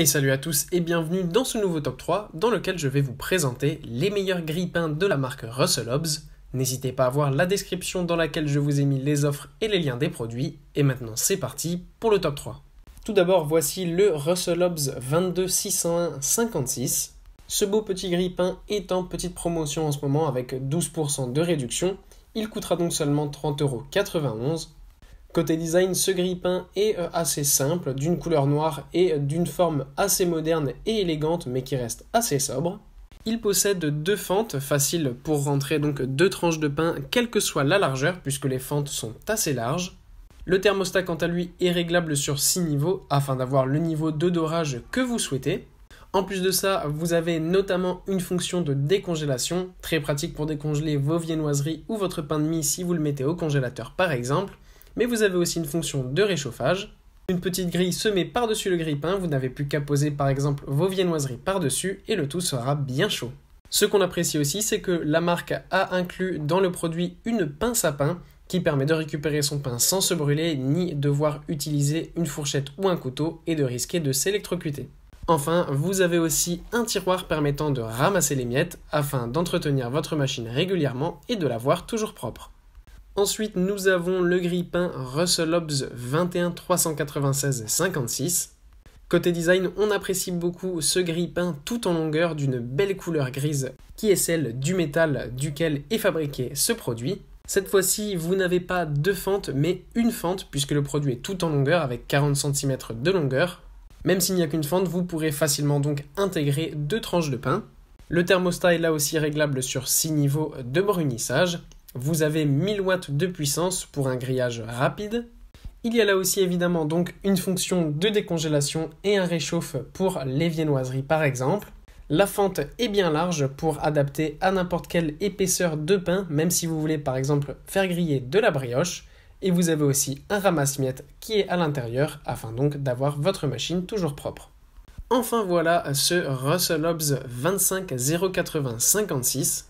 Et salut à tous et bienvenue dans ce nouveau top 3 dans lequel je vais vous présenter les meilleurs grippins de la marque Russell Hobbs. N'hésitez pas à voir la description dans laquelle je vous ai mis les offres et les liens des produits. Et maintenant c'est parti pour le top 3. Tout d'abord voici le Russell Hobbs 22601 56. Ce beau petit grippin est en petite promotion en ce moment avec 12% de réduction. Il coûtera donc seulement 30,91€ Côté design, ce grille-pain est euh, assez simple, d'une couleur noire et d'une forme assez moderne et élégante, mais qui reste assez sobre. Il possède deux fentes faciles pour rentrer donc deux tranches de pain, quelle que soit la largeur, puisque les fentes sont assez larges. Le thermostat quant à lui est réglable sur 6 niveaux afin d'avoir le niveau de dorage que vous souhaitez. En plus de ça, vous avez notamment une fonction de décongélation, très pratique pour décongeler vos viennoiseries ou votre pain de mie si vous le mettez au congélateur par exemple mais vous avez aussi une fonction de réchauffage. Une petite grille semée par-dessus le grille-pain, vous n'avez plus qu'à poser par exemple vos viennoiseries par-dessus et le tout sera bien chaud. Ce qu'on apprécie aussi, c'est que la marque a inclus dans le produit une pince à pain qui permet de récupérer son pain sans se brûler ni devoir utiliser une fourchette ou un couteau et de risquer de s'électrocuter. Enfin, vous avez aussi un tiroir permettant de ramasser les miettes afin d'entretenir votre machine régulièrement et de la voir toujours propre. Ensuite, nous avons le grille-pain Russell Hobbs 21 396 56. Côté design, on apprécie beaucoup ce grille-pain tout en longueur d'une belle couleur grise qui est celle du métal duquel est fabriqué ce produit. Cette fois-ci, vous n'avez pas deux fentes mais une fente puisque le produit est tout en longueur avec 40 cm de longueur. Même s'il n'y a qu'une fente, vous pourrez facilement donc intégrer deux tranches de pain. Le thermostat est là aussi réglable sur 6 niveaux de brunissage. Vous avez 1000 watts de puissance pour un grillage rapide. Il y a là aussi évidemment donc une fonction de décongélation et un réchauffe pour les viennoiseries par exemple. La fente est bien large pour adapter à n'importe quelle épaisseur de pain, même si vous voulez par exemple faire griller de la brioche. Et vous avez aussi un ramasse-miettes qui est à l'intérieur afin donc d'avoir votre machine toujours propre. Enfin voilà ce Russell Hobbs 25 56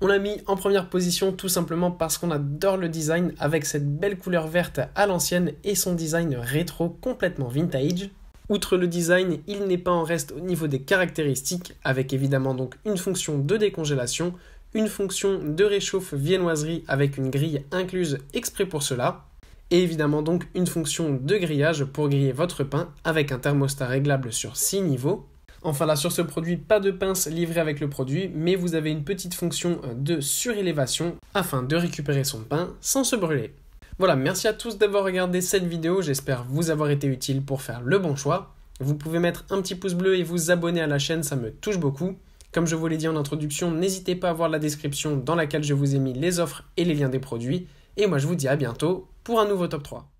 on l'a mis en première position tout simplement parce qu'on adore le design avec cette belle couleur verte à l'ancienne et son design rétro complètement vintage. Outre le design, il n'est pas en reste au niveau des caractéristiques, avec évidemment donc une fonction de décongélation, une fonction de réchauffe viennoiserie avec une grille incluse exprès pour cela, et évidemment donc une fonction de grillage pour griller votre pain avec un thermostat réglable sur 6 niveaux. Enfin là, sur ce produit, pas de pince livrée avec le produit, mais vous avez une petite fonction euh, de surélévation afin de récupérer son pain sans se brûler. Voilà, merci à tous d'avoir regardé cette vidéo, j'espère vous avoir été utile pour faire le bon choix. Vous pouvez mettre un petit pouce bleu et vous abonner à la chaîne, ça me touche beaucoup. Comme je vous l'ai dit en introduction, n'hésitez pas à voir la description dans laquelle je vous ai mis les offres et les liens des produits. Et moi je vous dis à bientôt pour un nouveau top 3.